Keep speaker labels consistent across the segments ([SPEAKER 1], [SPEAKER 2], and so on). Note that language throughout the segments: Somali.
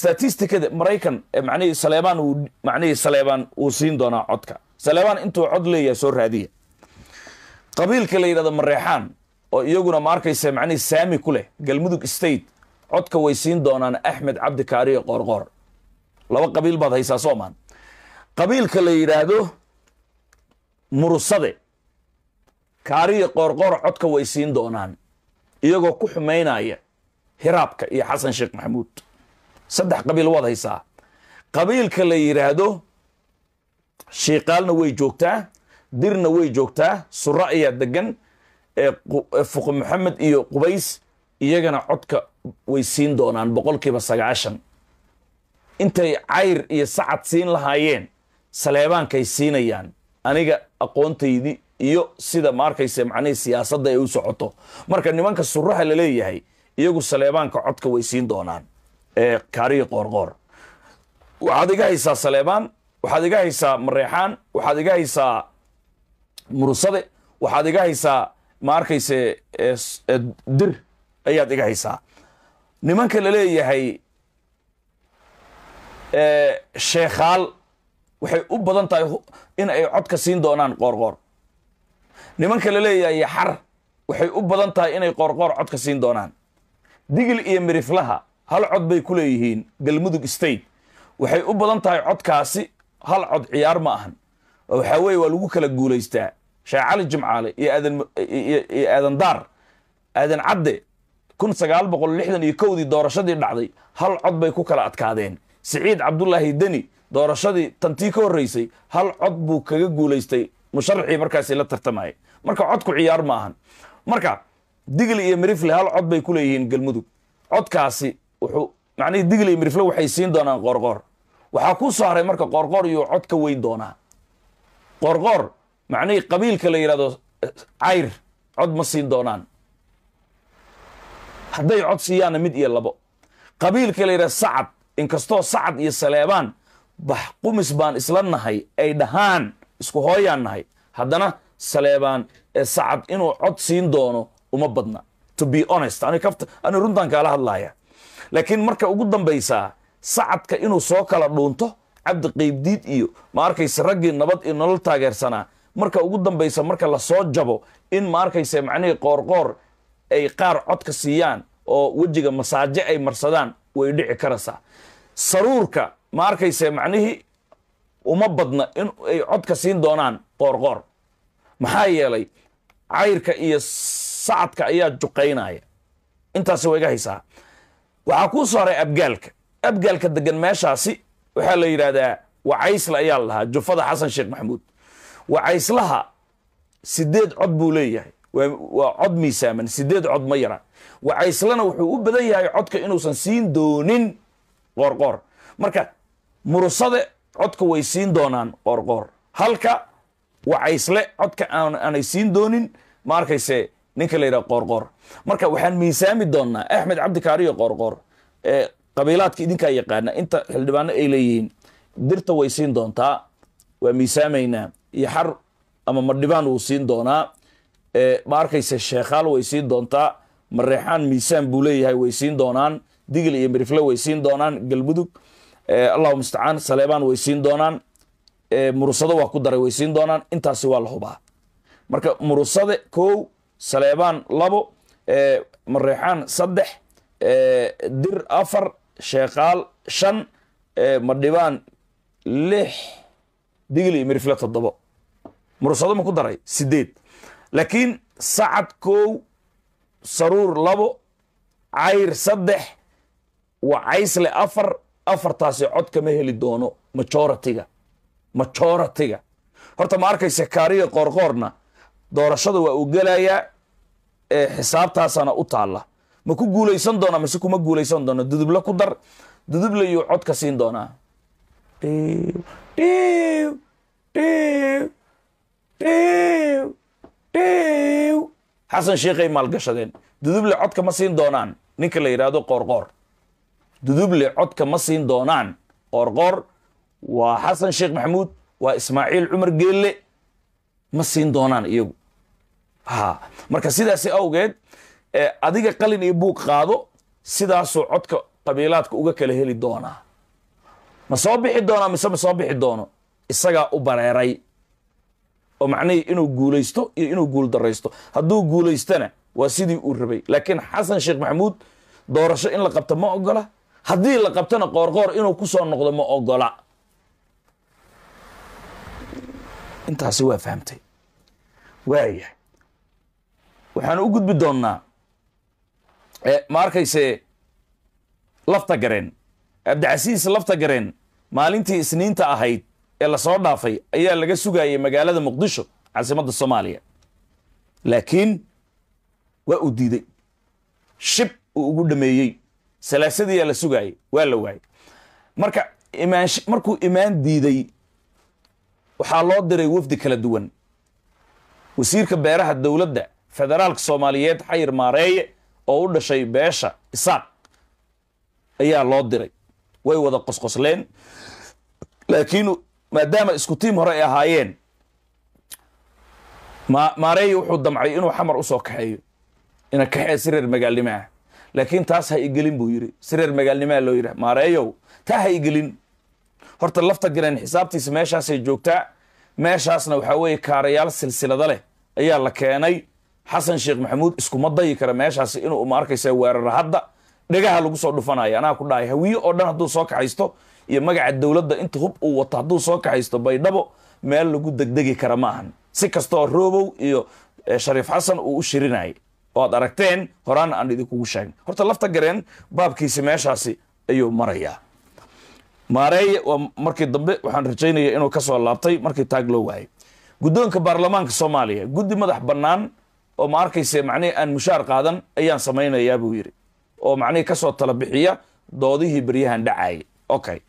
[SPEAKER 1] statisticada maraykan manhi saleebaan manihii saleebaan uu siin doonaa codka saleebaan intuu cod leeyaha soo raadiya qabiilka la yidhahdo mareexaan oo iyaguna ma arkaysa manihii saami ku leh galmudug state codka way siin doonaan axmed cabdi kaariyo qoorqoor laba qabiil baad haysaa soomaan qabiilka la yidhaahdo mursade kaariyo qoorqoor codka way siin doonaan iyagoo ku xumaynaya hiraabka iyo xasan sheekh maxamuud saddex qabiil waad haysaa qabiilka la yidhaahdo shiiqaalna way joogtaa dirna way joogtaa sura ayaa degan fuqi maxamed iyo qubays iyagana codka way siin doonaan boqolkiiba sagaashan intay cayr iyo sacad siin lahaayeen saleebaankay siinayaan aniga aqoontaydii iyo sida ma arkayse macnihii siyaasadda ay u socoto marka nimanka suraha la leeyahay iyagu saleebaanka codka way siin doonaan ee kaariyo qoorqoor waxaad iga haysaa saleebaan waxaad iga haysaa mareexaan waxaad iga haysaa murusade waxaad iga haysaa ma arkayse dir ayaad iga haysaa nimanka la leeyahay sheekhaal waxay u badan tahay in ay codka siin doonaan qoorqoor nimanka la leeyahay xar waxay u badan tahay inay qoorqoor codka siin doonaan digil iyo miriflaha hal cod bay ku leeyihiin galmudug state waxay u badan tahay codkaasi hal cod ciyaar ma ahan waxaa weeye waa lagu kala guulaystaa sheekh cali jimcaale iyo aadaniyo aadan daar aadan cadde kun sagaal boqol lixdan iyo kowdii doorashadii dhacday hal cod bay ku kala adkaadeen siciid cabdulaahi deni doorashadii tantii ka horreysay hal cod buu kaga guulaystay musharaxii markaasi la tartamayay marka codku ciyaar ma ahan marka digli iyo merifle hal cod bay ku leeyihiin galmudug codkaasi wuxuu macnihii iyo mirifle waxay siin doonaan qoorqoor waxaa ku soo haray marka qoorqoor iyo cod ka weyn doonaa qoorqoor macnihii qabiilka la yidhahdo cayr cod ma siin doonaan hadday cod siiyaanna mid iyo labo qabiilka la yidhahdo sacad inkastoo sacad iyo saleebaan bax qumis baan isla nahay ay dhahaan isku hooyaan nahay haddana saleebaan ee sacad inuu cod siin doono uma badna to be honest ani runtaan kaala hadlaaya laakiin marka ugu dambaysaa sacadka inuu soo kala dhuunto cabdi qaybdiid iyo maarkayse raggii nabad iyo nolol taageersanaa marka ugu dambaysa marka lasoo jabo in maarkayse arkayse macnihii qoorqoor ay qaar codka siiyaan oo wejiga masaaje ay marsadaan way dhici karasaa saruurka maarkayse macnihii uma badna in ay codka siin doonaan qoorqoor maxaa yeelay cayrka iyo sacadka ayaa juqaynaya intaasi waa iga haysaa waxaa kuu saaray abgaalka abgaalka degan meeshaasi waxaa la yidhaahdaa wacaysla ayaa lahaa jufada xasan sheekh maxamuud wacayslaha sideed cod buu leeyahay waa cod miisaaman sideed cod ma yara wacayslana wuxuu u badan yahay codka inuusan siin doonin qoorqoor marka murusade codka way siin doonaan qoorqoor halka wacaysle codka aanay siin doonin ma arkayse ninka la yidhaha qoorqoor marka waxaan miisaami doonnaa axmed cabdi kaariyo qoorqoor ee qabiilaadka idinkaa yaqaana inta xildhibaano ay leeyihiin dirta way siin doontaa waa miisaamaynaa iyo xar ama madhibaan wuu siin doonaa ma arkayse sheekhaal way siin doontaa mareexaan miisaan buu leeyahay way siin doonaan digil iyo mirifle way siin doonaan galmudug allahu mustacaan saleebaan way siin doonaan murusado waa ku daray way siin doonaan intaasi waa la hubaa marka murusade kow saleebaan labo mareexaan saddex dir afar sheekaal shan madhibaan lix digli iyo mirifle toddobo mursado ma ku daray sideed laakiin sacad kow saruur labo cayr saddex wa caysle afar afartaasi cod kama heli doono majoritiga majoritiga horta ma arkaysa kaariga qoorqoorna doorashada waa uu gelayaa ee xisaabtaasana u taalla ma ku guulaysan doona mise kuma guulaysan doona dudubla ku dar dudublayuu cod ka siin doonaa dhiib dhiib dhiib dhiib dhiib xasan sheekhay maalgashadeen duduble codka ma siin doonaan ninka la yidhaahdo qoorqoor duduble codka ma siin doonaan qoorqoor waa xasan sheekh maxamuud waa ismaaciil cumar geelle ma siin doonaan iyagu haa marka sidaasi awgeed adiga qalin iyo buug qaado sidaasuu codka qabiilaadka uga kala heli doonaa ma soo bixi doonaa mise ma soo bixi doono isagaa u bareeray oo macnihii inuu guulaysto iyo inuu guuldaraysto hadduu guulaystana waa sidii uu rabay laakiin xasan sheekh maxamuud doorasho in la qabto ma ogola haddii la qabtona qoorqoor inuu ku soo noqdo ma ogola intaasi waa fahamtay waaya waxaan u gudbi doonnaa ma arkayse lafta gareen cabdicasiis lafta gareen maalintii isniinta ahayd ee lasoo dhaafay ayaa laga sugayay magaalada muqdisho caasimadda soomaaliya laakiin waa uu diiday shib uu ugu dhameeyey salaasadiiyaa la sugaayay waa la waayay marka imaan markuu imaan diiday waxaa loo diray wafdi kala duwan wasiirka beeraha dowladda federaalka soomaaliyeed xayir maareeye oo u dhashay beesha isaaq ayaa loo diray way wada qosqosleen laakiin maadaama isku tiim hore ay ahaayeen maareeye wuxuu damcay inuu xamar usoo kaxeeyo ina kaxee si reer magaalnimo ah laakiin taas ha igelin buu yidhi si reer magaalnimaa loo yidhah maareeyow taa ha igelin horta lafta ganan xisaabtiisa meeshaasay joogtaa meeshaasna waxaa weeye kaarayaal silsilada leh ayaa la keenay xasan sheekh maxamuud iskuma dayi kara meeshaas inuu ma arkaysa weerara hadda dhegaha lagu soo dhufanaya anaa ku dhahay hawiye oo dhan hadduu soo kaxaysto iyo magaca dowladda inta hub uu wato hadduu soo kaxaysto baydhabo meel lagu degdegi kara ma ahan si kastoo roobow iyo eh, shariif xasan uu u shirinayay oo ad aragteen horaana aan idinkugu sheegn horta lafta gareen baabkiisi meeshaasi ayuu marayaa maareeye waa markii dambe waxaan rajaynaya inuu ka laabtay markii taag loo waayay guddoonka baarlamaanka soomaaliya guddi madax bannaan oo ma arkayse macnihii aan mushaar qaadan ayaan samaynayaa buu yidhi oo macnihii kasoo soo tala bixiya doodihii beryahan dhacaya okay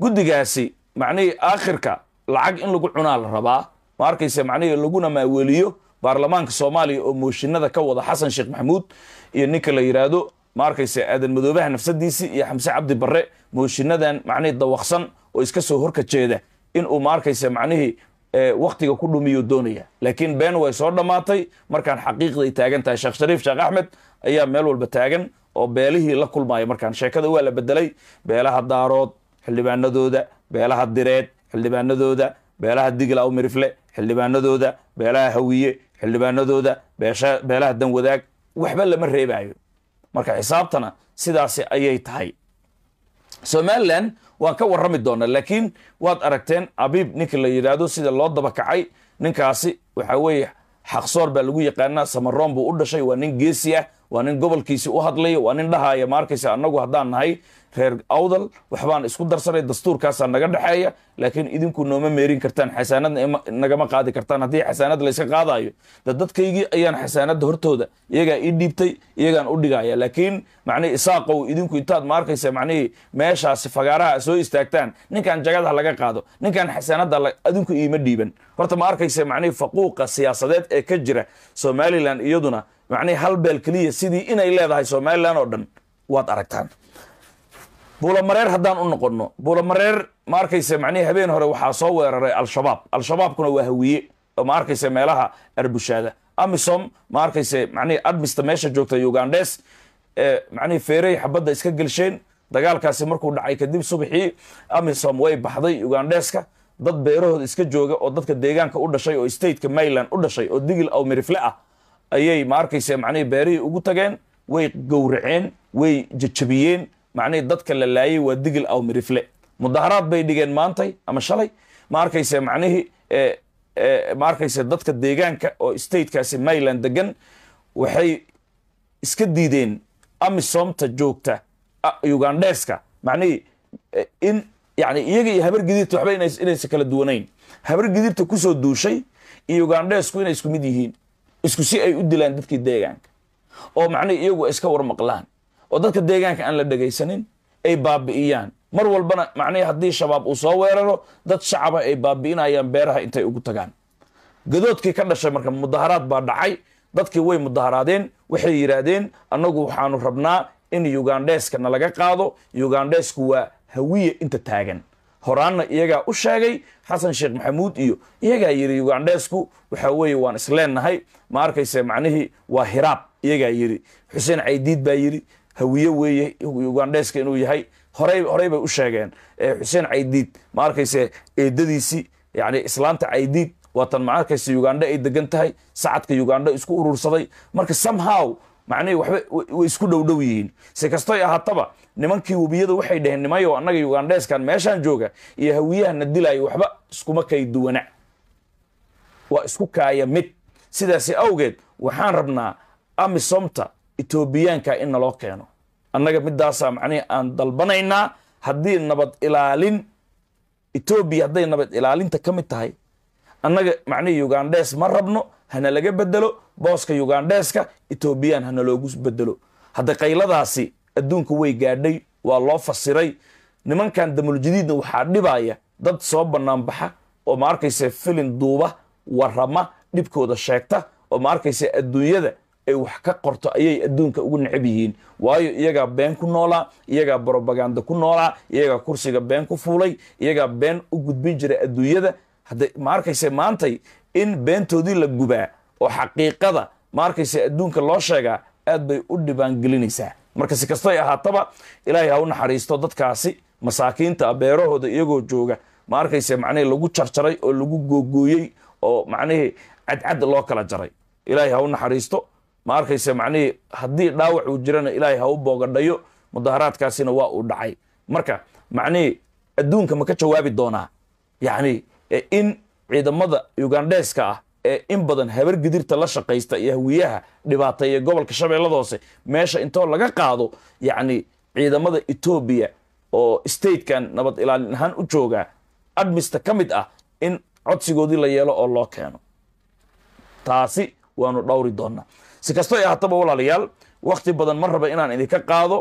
[SPEAKER 1] guddigaasi macnihii aakhirka lacag in lagu cunaa la rabaa ma arkayse macnihii laguna maaweliyo baarlamaanka soomaaliya oo mooshinada ka wada xasan sheekh maxamuud iyo ninka la yidhaahdo ma arkayse aadan madoobaha nafsadiisii iyo xamse cabdi barre mooshinadan macnihii dawaqsan oo iska soo horka jeeda inuu ma arkayse macnihii waktiga ku dhumiyo doonaya laakiin been way soo dhammaatay markaan xaqiiqday taagan tahay sheekh shariif sheekh axmed ayaa meel walba taagan oo beelihii la kulmaaya markaan sheekada waa la bedelay beelaha daarood xildhibaanadooda beelaha direed xildhibaanadooda beelaha digla aw mirifle xildhibaanadooda beelaha hawiye xildhibaanadooda beelaha danwadaag waxba lama reebaayo marka xisaabtana sidaasi ayay tahay somalilan waan ka warrami doonaa laakiin waad aragteen abiib ninkii la yidhaahdo sida loo daba kacay ninkaasi waxa weeye xaqsoor baa lagu yaqaanaa samaroon buu u dhashay waa nin geesi ah waa nin gobolkiisi u hadlaya waa nin dhahaya ma arkaysa annagu haddaan nahay reer awdal waxbaan isku darsanay dastuurkaasaa naga dhexeeya laakiin idinku nooma meerin kartaan xasaanadna nagama qaadi kartaan haddii xasaanad layska qaadayo de dadkaygii ayaan xasaanada hortooda iyagaa ii dhiibtay iyagaan u dhigaya laakiin macnii isaaqow idinku intaad ma arkaysa macnihii meeshaasi fagaaraha soo istaagtaan ninkaan jagadaha laga qaado ninkaan xasaanada adinku iima dhiiban horta ma arkaysa macnihii faquuqa siyaasadeed ee ka jira somalilan iyaduna macnii halbeel keliya sidii inay leedahay somalilan oo dhan waad aragtaan buulamareer haddaan u noqonno buulamareer ma arkayse macnii habeen hore waxaa soo weeraray al-shabaab al-shabaabkuna waa hawiye oo ma arkayse meelaha arbushaada amisom ma arkayse manii admista meesha joogta ugandhes manii feerey xabadda iska gelsheen dagaalkaasi markuu dhacay kadib subaxii amisom way baxday ugandheska dad beerahooda iska jooga oo dadka deegaanka u dhashay oo stateka maryland u dhashay oo digil awmirifle ah ayay maarkayse manhi beerihii ugu tageen way gowraceen way jajabiyeen macnihii dadka la laayay waa digil aw mirifle mudaharaad bay dhigeen maantay ama shalay ma arkayse macnihii eh, eh, dadka deegaanka oo statekaasi maryland degan waxay iska diideen amisomta joogta ah, ugandeska macnihii eh, in yani iyaga iyo habar gidiirta waxba inaysa kala duwanayn habar kusoo duushay iyo ugandesku inay isku mid yihiin isku si ay u dilaan dadkii deegaanka oo macnay iyagu iska war maqlaan oo dadka deegaanka aan la dhegaysanin ay baabi'iyaan mar walbana macnay haddii shabaab uu soo weeraro dad shacaba ay baabi'inayaan beeraha intay ugu tagaan gadoodkii ka dhashay marka mudaharaad baa dhacay dadkii way mudaharaadeen waxay yidhaahdeen annagu waxaanu rabnaa in ugandheeska na laga qaado ugandheesku waa hawiya inta taagan horaanna iyagaa u sheegay xasan sheekh maxamuud iyo iyagaa yidhi ugandheesku waxa weeye waan isleennahay ma arkayse macnihii waa hiraab iyagaa yidhi xuseen caydiid baa yidhi hawiye weeye ugandheeska inuu yahay hore horey bay u sheegeen xuseen caydiid ma arkayse eeddadiisii yacni islaanta caydiid waatan ma arkayse ugandha ay degan tahay sacadka ugandha isku urursaday marka somehow macnihii waba way isku dhowdhow yihiin si kastoy ahaataba nimankii webiyada waxay dhaheen nimayo annaga yugandheyskan meeshaan jooga iyo hawiyahana dilaayo waxba iskuma kay duwana waa isku kaaya mid sidaasi awgeed waxaan rabnaa amisomta etoobiyaanka in naloo keeno annaga midaasaa macnihii aan dalbanaynaa haddii nabad ilaalin etoobiya hadday nabad ilaalinta ka mid tahay annaga macnihii yugandhes ma rabno hana laga bedelo booska ugandeska etoobiyaan hana loogu bedelo hadda kayladaasi adduunka way gaadhay waa loo fasiray nimankan damuljadiidna waxaa dhibaya dad soo banaanbaxa oo maarkayse filin duuba warama dhibkooda sheegta oo maarkayse adduunyada ay wax ka qorto ayay adduunka ugu necab yihiin waayo iyagaa been ku noolaa iyagaa brobaganda ku noolaa iyagaa kursiga been ku fuulay iyagaa been u gudbin jira adduunyada hadda ma maantay in beentoodii la gubaa oo xaqiiqada ma arkayse adduunka loo sheegaa aad bay u dhibaangelinaysaa marka si kastay ahaataba ilaahay ha u naxariisto dadkaasi masaakiinta beerahooda iyagoo jooga ma arkayse lagu jarjaray oo lagu googooyey oo macnihii cadcad loo kala jaray ilaahay ha u naxariisto ma arkayse macnihii haddii dhaawac uu jirana ilaahay ha u boogadhayo mudaharaadkaasina waa uu dhacay marka macnihii adduunka ma ka jawaabi doonaa yacni e, in ciidamada ugandheeska ah ee in badan habargidirta la shaqaysta iyo hawiyaha dhibaateeya gobolka shabeellada hoose meesha intoo laga qaado yacni ciidamada etoobiya oo statekan nabad ilaalin ahaan u joogaa admista ka mid ah in codsigoodii la yeelo oo loo keeno taasi waanu dhowri doonaa si kasto ay ahaataba walaalayaal wakhti badan ma raba inaan idinka qaado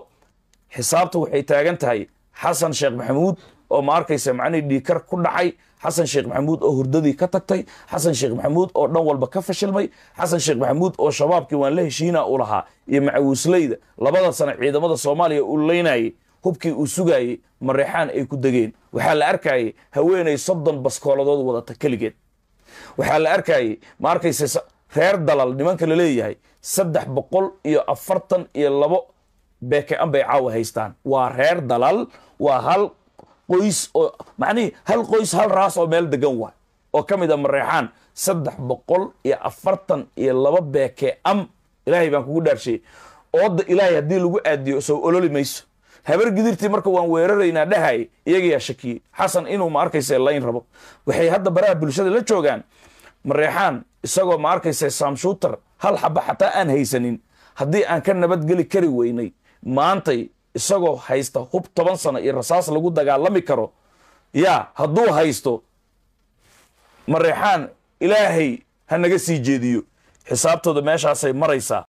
[SPEAKER 1] xisaabta waxay taagan tahay xasan sheekh maxamuud oo ma arkaysa macnihii dhiikar ku dhacay xasan sheekh maxamuud oo hurdadii ka tagtay xasan sheekh maxamuud oo dhan walba ka fashilmay xasan sheekh maxamuud oo shabaabkii waan la heshiina u lahaa iyo macawuusleyda labada sana ciidamada soomaaliya uu leynayay hubkii uu sugaayey mareexaan ay ku degeen waxaa la arkayay haweenay soddon baskooladood wadata keligeed waxaa la arkayay ma reer dalal nimanka la leeyahay saddex boqol iyo afartan iyo labo beeke-an bay caawa haystaan waa reer dalal waa hal qoys oo macnihii hal qoys hal raas oo meel degan waay oo ka mid a ah mareexaan saddex boqol iyo afartan iyo laba beekee am ilaahay baan kugu dhaarshiyey ooda ilaahay haddii lagu aadiyo soo ololi mayso habar gidirtii marka waan weeraraynaa dhahay iyagayaa shakiyey xasan inuu ma arkayse layn rabo waxay hadda baraha bulshada la joogaan mareexaan isagoo ma arkayse samshuutar hal xaba xataa aan haysanin haddii aan ka nabadgeli kari weynay maantay isagoo haysta hub toban sano iyo rasaas lagu dagaalami karo yaa hadduu haysto mareexaan ilaahay ha naga sii jeediyo xisaabtooda meeshaasay maraysaa